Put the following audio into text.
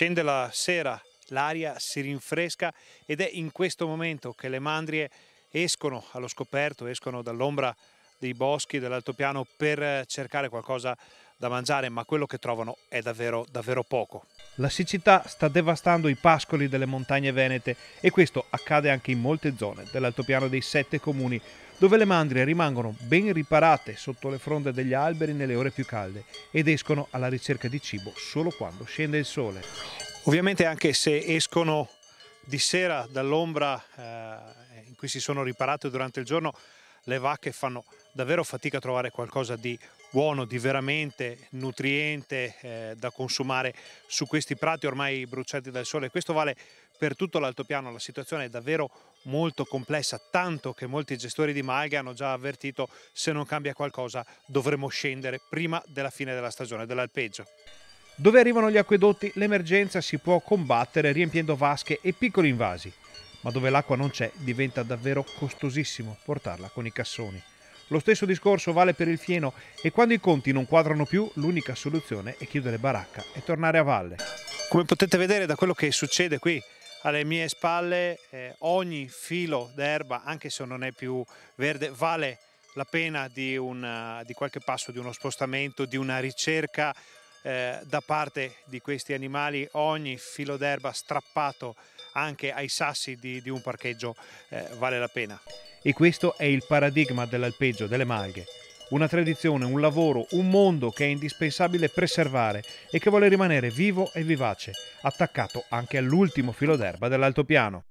Scende la sera, l'aria si rinfresca ed è in questo momento che le mandrie escono allo scoperto, escono dall'ombra dei boschi dell'altopiano per eh, cercare qualcosa da mangiare, ma quello che trovano è davvero, davvero poco. La siccità sta devastando i pascoli delle montagne venete e questo accade anche in molte zone dell'altopiano dei sette comuni, dove le mandrie rimangono ben riparate sotto le fronde degli alberi nelle ore più calde ed escono alla ricerca di cibo solo quando scende il sole. Ovviamente anche se escono di sera dall'ombra eh, in cui si sono riparate durante il giorno, le vacche fanno davvero fatica a trovare qualcosa di buono, di veramente nutriente eh, da consumare su questi prati ormai bruciati dal sole. Questo vale per tutto l'altopiano, la situazione è davvero molto complessa, tanto che molti gestori di malghe hanno già avvertito se non cambia qualcosa dovremo scendere prima della fine della stagione dell'alpeggio. Dove arrivano gli acquedotti l'emergenza si può combattere riempiendo vasche e piccoli invasi, ma dove l'acqua non c'è diventa davvero costosissimo portarla con i cassoni. Lo stesso discorso vale per il fieno e quando i conti non quadrano più l'unica soluzione è chiudere baracca e tornare a valle. Come potete vedere da quello che succede qui alle mie spalle eh, ogni filo d'erba, anche se non è più verde, vale la pena di, una, eh, di qualche passo, di uno spostamento, di una ricerca eh, da parte di questi animali, ogni filo d'erba strappato anche ai sassi di, di un parcheggio eh, vale la pena. E questo è il paradigma dell'alpeggio, delle malghe. Una tradizione, un lavoro, un mondo che è indispensabile preservare e che vuole rimanere vivo e vivace, attaccato anche all'ultimo filo d'erba dell'altopiano.